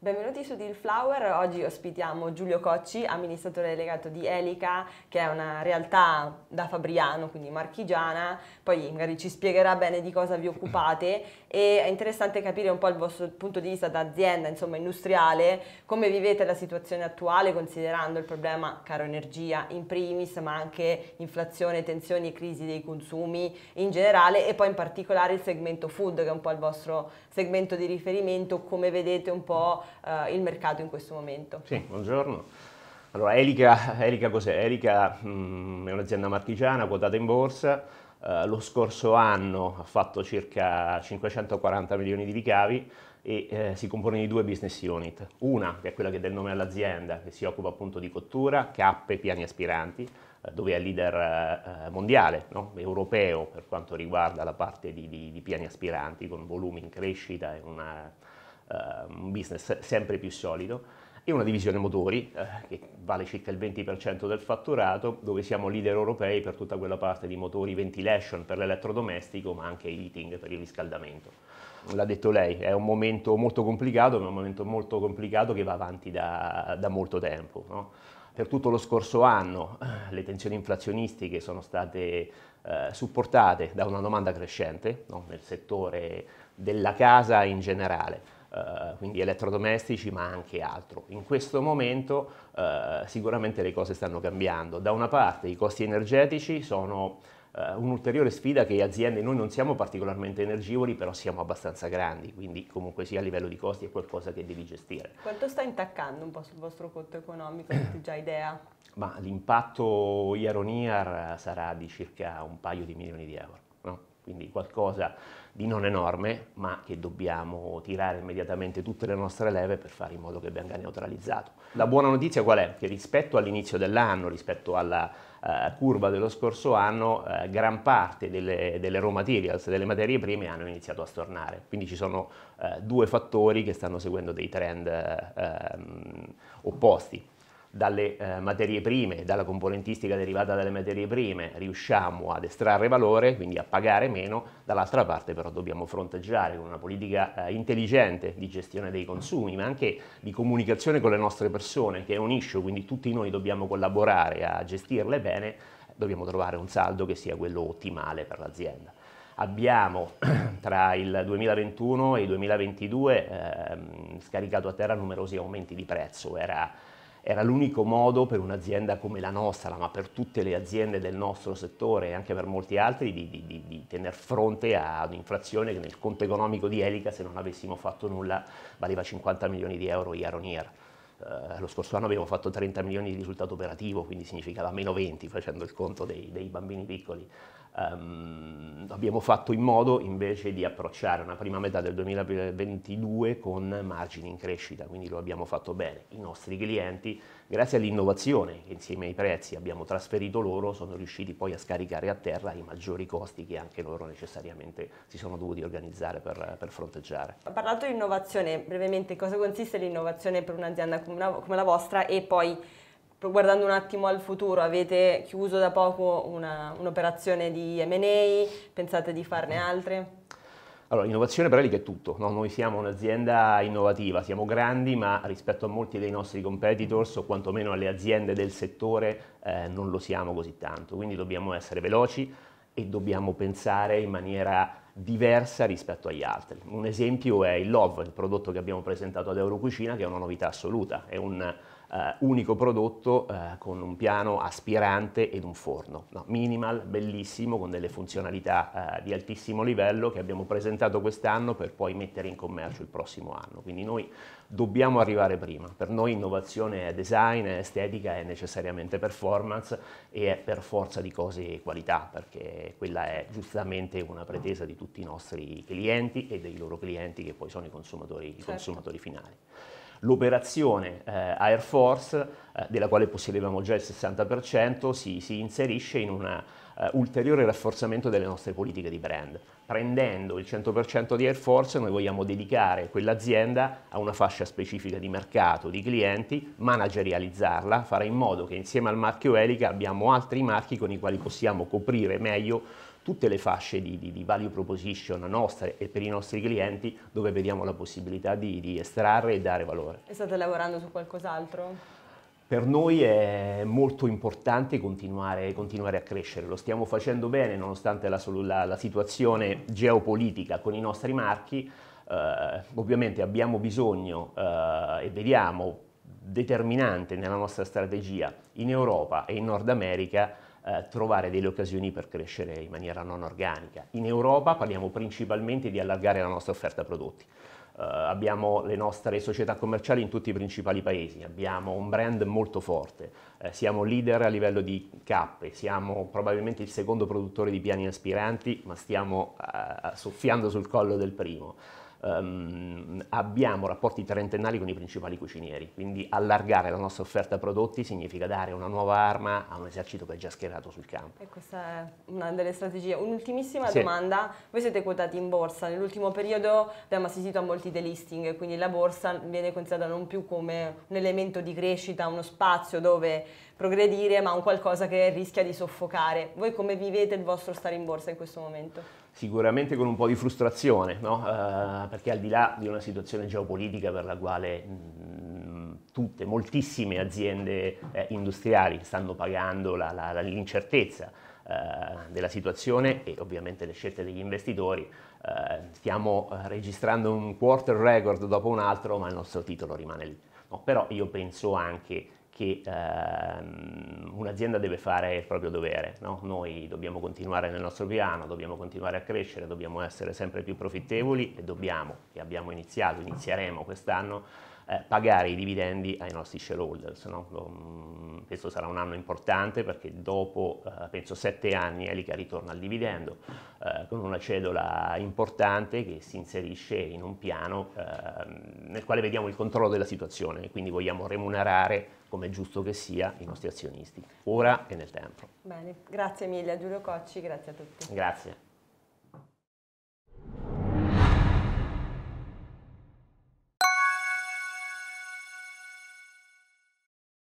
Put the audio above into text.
Benvenuti su Deal Flower, oggi ospitiamo Giulio Cocci, amministratore delegato di Elica, che è una realtà da Fabriano, quindi marchigiana, poi magari ci spiegherà bene di cosa vi occupate e è interessante capire un po' il vostro punto di vista da azienda, insomma industriale, come vivete la situazione attuale considerando il problema caro energia in primis, ma anche inflazione, tensioni e crisi dei consumi in generale e poi in particolare il segmento food che è un po' il vostro segmento di riferimento, come vedete un po' eh, il mercato in questo momento. Sì, buongiorno. Allora, Elica, Elica cos'è? Elica mh, mm, è un'azienda marchigiana quotata in borsa, eh, lo scorso anno ha fatto circa 540 milioni di ricavi e eh, si compone di due business unit. Una, che è quella che dà il nome all'azienda, che si occupa appunto di cottura, cappe, piani aspiranti, eh, dove è leader eh, eh, mondiale, no? europeo per quanto riguarda la parte di, di, di piani aspiranti, con volumi in crescita e una Ehm, un business sempre più solido e una divisione motori eh, che vale circa il 20% del fatturato, dove siamo leader europei per tutta quella parte di motori ventilation per l'elettrodomestico, ma anche heating per il riscaldamento. L'ha detto lei, è un momento molto complicato, ma è un momento molto complicato che va avanti da, da molto tempo. No? Per tutto lo scorso anno eh, le tensioni inflazionistiche sono state eh, supportate da una domanda crescente no? nel settore della casa in generale eh, quindi elettrodomestici ma anche altro. In questo momento eh, sicuramente le cose stanno cambiando. Da una parte i costi energetici sono eh, un'ulteriore sfida che le aziende, noi non siamo particolarmente energivori, però siamo abbastanza grandi, quindi comunque sia a livello di costi è qualcosa che devi gestire. Quanto sta intaccando un po' sul vostro conto economico? Avete già idea? Ma l'impatto year eh, sarà di circa un paio di milioni di euro quindi qualcosa di non enorme, ma che dobbiamo tirare immediatamente tutte le nostre leve per fare in modo che venga neutralizzato. La buona notizia qual è? Che rispetto all'inizio dell'anno, rispetto alla eh, curva dello scorso anno, eh, gran parte delle, delle, raw materials, delle materie prime, hanno iniziato a stornare. Quindi ci sono eh, due fattori che stanno seguendo dei trend eh, ehm, opposti dalle eh, materie prime, dalla componentistica derivata dalle materie prime, riusciamo ad estrarre valore, quindi a pagare meno, dall'altra parte però dobbiamo fronteggiare con una politica eh, intelligente di gestione dei consumi, ma anche di comunicazione con le nostre persone, che è un issue, quindi tutti noi dobbiamo collaborare a gestirle bene, dobbiamo trovare un saldo che sia quello ottimale per l'azienda abbiamo tra il 2021 e il 2022 ehm, scaricato a terra numerosi aumenti di prezzo, era era l'unico modo per un'azienda come la nostra, ma per tutte le aziende del nostro settore e anche per molti altri, di, di, di, di tener fronte ad un'inflazione che nel conto economico di Elica, se non avessimo fatto nulla, valeva 50 milioni di euro year on year. Eh, lo scorso anno abbiamo fatto 30 milioni di risultato operativo, quindi significava meno 20 facendo il conto dei, dei bambini piccoli. Um, abbiamo fatto in modo invece di approcciare una prima metà del 2022 con margini in crescita, quindi lo abbiamo fatto bene. I nostri clienti, grazie all'innovazione che insieme ai prezzi abbiamo trasferito loro, sono riusciti poi a scaricare a terra i maggiori costi che anche loro necessariamente si sono dovuti organizzare per, per fronteggiare. Ha parlato di innovazione, brevemente cosa consiste l'innovazione per un'azienda come, come la vostra e poi guardando un attimo al futuro, avete chiuso da poco un'operazione di M&A, pensate di farne altre? Allora, innovazione per Relic è tutto, no? noi siamo un'azienda innovativa, siamo grandi ma rispetto a molti dei nostri competitors o quantomeno alle aziende del settore eh, non lo siamo così tanto, quindi dobbiamo essere veloci e dobbiamo pensare in maniera diversa rispetto agli altri. Un esempio è il Love, il prodotto che abbiamo presentato ad Eurocucina che è una novità assoluta, è un eh, unico prodotto eh, con un piano aspirante ed un forno. No, minimal, bellissimo, con delle funzionalità eh, di altissimo livello che abbiamo presentato quest'anno per poi mettere in commercio il prossimo anno. Quindi noi dobbiamo arrivare prima. Per noi innovazione è design, è estetica, è necessariamente performance e è per forza di cose qualità, perché quella è giustamente una pretesa di tutti i nostri clienti e dei loro clienti che poi sono i consumatori, certo. i consumatori finali. L'operazione eh, Air Force, eh, della quale possedevamo già il 60%, si, si inserisce in un uh, ulteriore rafforzamento delle nostre politiche di brand. Prendendo il 100% di Air Force noi vogliamo dedicare quell'azienda a una fascia specifica di mercato, di clienti, managerializzarla, fare in modo che insieme al marchio Elica abbiamo altri marchi con i quali possiamo coprire meglio tutte le fasce di, di, di value proposition nostre e per i nostri clienti dove vediamo la possibilità di, di estrarre e dare valore. E state lavorando su qualcos'altro? Per noi è molto importante continuare, continuare, a crescere, lo stiamo facendo bene nonostante la, la, la situazione geopolitica con i nostri marchi, eh, ovviamente abbiamo bisogno eh, e vediamo determinante nella nostra strategia in Europa e in Nord America eh, trovare delle occasioni per crescere in maniera non organica. In Europa parliamo principalmente di allargare la nostra offerta prodotti. Uh, abbiamo le nostre società commerciali in tutti i principali paesi, abbiamo un brand molto forte, eh, siamo leader a livello di cappe, siamo probabilmente il secondo produttore di piani aspiranti, ma stiamo uh, soffiando sul collo del primo ehm, abbiamo rapporti trentennali con i principali cucinieri, quindi allargare la nostra offerta prodotti significa dare una nuova arma a un esercito che è già schierato sul campo. E questa è una delle strategie. Un'ultimissima sì. domanda, voi siete quotati in borsa, nell'ultimo periodo abbiamo assistito a molti delisting, quindi la borsa viene considerata non più come un elemento di crescita, uno spazio dove progredire, ma un qualcosa che rischia di soffocare. Voi come vivete il vostro stare in borsa in questo momento? Sicuramente con un po' di frustrazione, no? eh, perché al di là di una situazione geopolitica per la quale mh, mm, tutte, moltissime aziende eh, industriali stanno pagando l'incertezza eh, della situazione e ovviamente le scelte degli investitori, eh, stiamo eh, registrando un quarter record dopo un altro, ma il nostro titolo rimane lì. No, però io penso anche che ehm, un'azienda deve fare il proprio dovere. No? Noi dobbiamo continuare nel nostro piano, dobbiamo continuare a crescere, dobbiamo essere sempre più profittevoli e dobbiamo, e abbiamo iniziato, inizieremo quest'anno eh, pagare i dividendi ai nostri shareholders. No? Mm, questo sarà un anno importante perché dopo, eh, penso, sette anni Elica ritorna al dividendo eh, con una cedola importante che si inserisce in un piano ehm, nel quale vediamo il controllo della situazione e quindi vogliamo remunerare come è giusto che sia i nostri azionisti, ora e nel tempo. Bene, grazie mille a Giulio Cocci, grazie a tutti. Grazie.